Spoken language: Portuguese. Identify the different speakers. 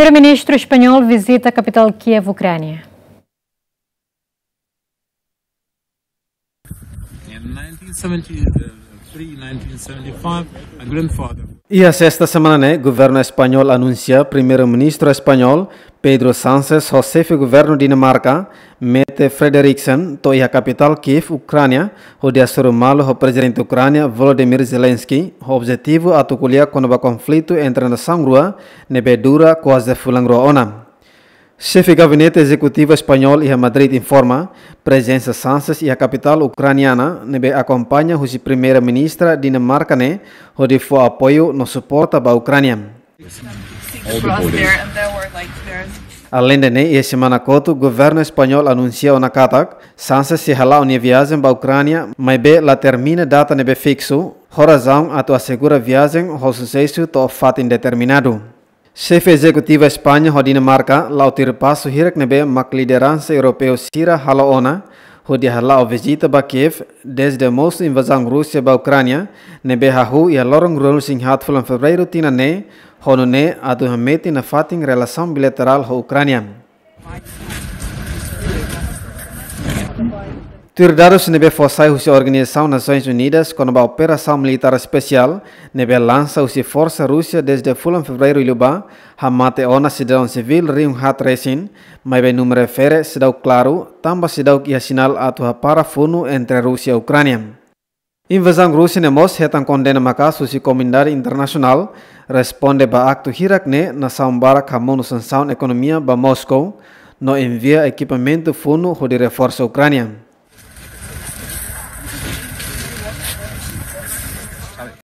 Speaker 1: Primeiro-ministro espanhol visita a capital Kiev, Ucrânia. 1970, e a é sexta assim semana, o né? governo espanhol anuncia primeiro-ministro espanhol Pedro Sánchez Josefe governo Dinamarca mete Frederiksen toia a capital Kiev, Ucrânia, onde malo o presidente Ucrânia Volodymyr Zelensky, o objetivo quando o conflito entre nação rua, nebedura quase fulangro ona. Chefe de gabinete executivo espanhol e a Madrid informa presença Sanches e a capital ucraniana nebe acompanha o primeira-ministra Dinamarca ne né, onde foi apoio no suporte para a Ucrânia. Além de ne, né, e semana coto, o governo espanhol anunciou na Qatar Sanches se hala uma viagem para a Ucrânia, mas be la termina data nebe fixo, horazão a tua segura viagem, rosso sucesso to fato indeterminado. Chefe executiva Espanha, Rodina Marca, lautir passo hirk nebe mak liderança europeu Sira Halaona, hudi hala o visita ba Kiev desde a moço invasão Rússia ba Ucrânia, nebe hahu e a lorong rol sing hat fulan fevereiro tina ne, honu ne adu hameti na fatin relação bilateral ho Ucrânia. Tirdaros nebe fosai husi organisasi Nações Unidas conba operação militar especial nebe lansa husi forsa Rusia desde fulan fevereiro iluba hamate ona cidadão sivil rim hat resin mai be número fere sidau klaru tamba sidau ia sinal para funu entre Rusia e Ucrânia. Invasão russa nemos hetan kondena maka susi comunidade internasional responde ba aktu hirakne na sambara kamono sanção economia ba Moscou no envia equipamento funu ho de reforço